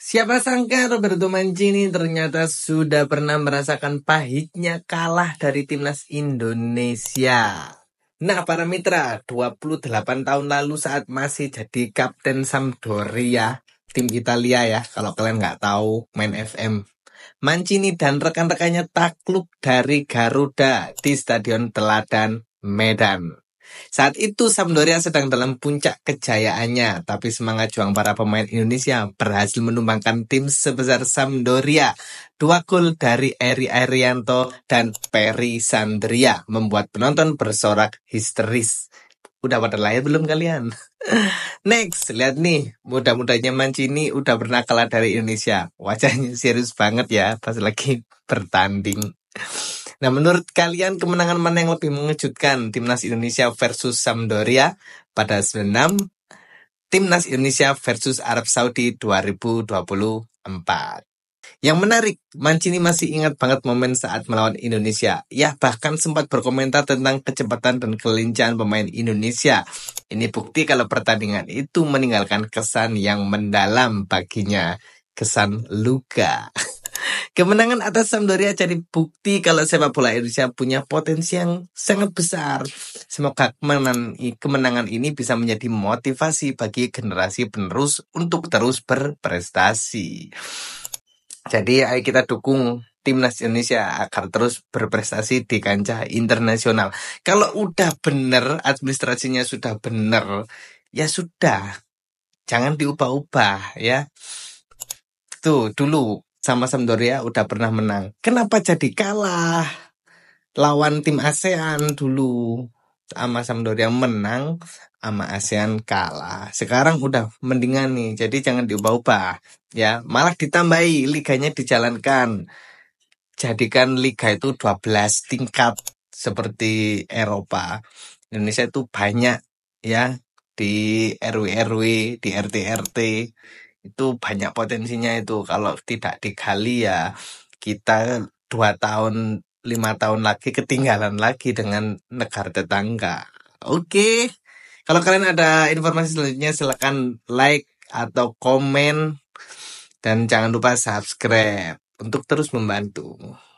Siapa sangka Roberto Mancini ternyata sudah pernah merasakan pahitnya kalah dari timnas Indonesia. Nah para mitra, 28 tahun lalu saat masih jadi kapten Sampdoria, tim Italia ya, kalau kalian nggak tahu, main FM. Mancini dan rekan-rekannya takluk dari Garuda di Stadion Teladan Medan. Saat itu Sampdoria sedang dalam puncak kejayaannya, tapi semangat juang para pemain Indonesia berhasil menumbangkan tim sebesar Sampdoria. Dua gol dari Eri Arianto dan Perry Sandria membuat penonton bersorak histeris. Udah pada lahir belum kalian? Next, lihat nih, muda-mudanya Mancini udah pernah kalah dari Indonesia. Wajahnya serius banget ya pas lagi bertanding. Nah, menurut kalian kemenangan mana yang lebih mengejutkan? Timnas Indonesia versus Sampdoria pada 96, Timnas Indonesia versus Arab Saudi 2024. Yang menarik, Mancini masih ingat banget momen saat melawan Indonesia. Ya, bahkan sempat berkomentar tentang kecepatan dan kelincahan pemain Indonesia. Ini bukti kalau pertandingan itu meninggalkan kesan yang mendalam baginya. Kesan luka. Kemenangan atas Sampdoria jadi bukti kalau sepak bola Indonesia punya potensi yang sangat besar. Semoga kemenangan, kemenangan ini bisa menjadi motivasi bagi generasi penerus untuk terus berprestasi. Jadi ayo kita dukung timnas Indonesia agar terus berprestasi di kancah internasional. Kalau udah bener administrasinya sudah bener, ya sudah. Jangan diubah-ubah ya. Tuh dulu sama Sampdoria udah pernah menang. Kenapa jadi kalah? Lawan tim ASEAN dulu sama Sampdoria menang, sama ASEAN kalah. Sekarang udah mendingan nih. Jadi jangan diubah-ubah ya. Malah ditambahi liganya dijalankan. Jadikan liga itu 12 tingkat seperti Eropa. Indonesia itu banyak ya di RW-RW, di RT-RT itu banyak potensinya itu kalau tidak digali ya kita dua tahun lima tahun lagi ketinggalan lagi dengan negara tetangga oke kalau kalian ada informasi selanjutnya silahkan like atau komen dan jangan lupa subscribe untuk terus membantu.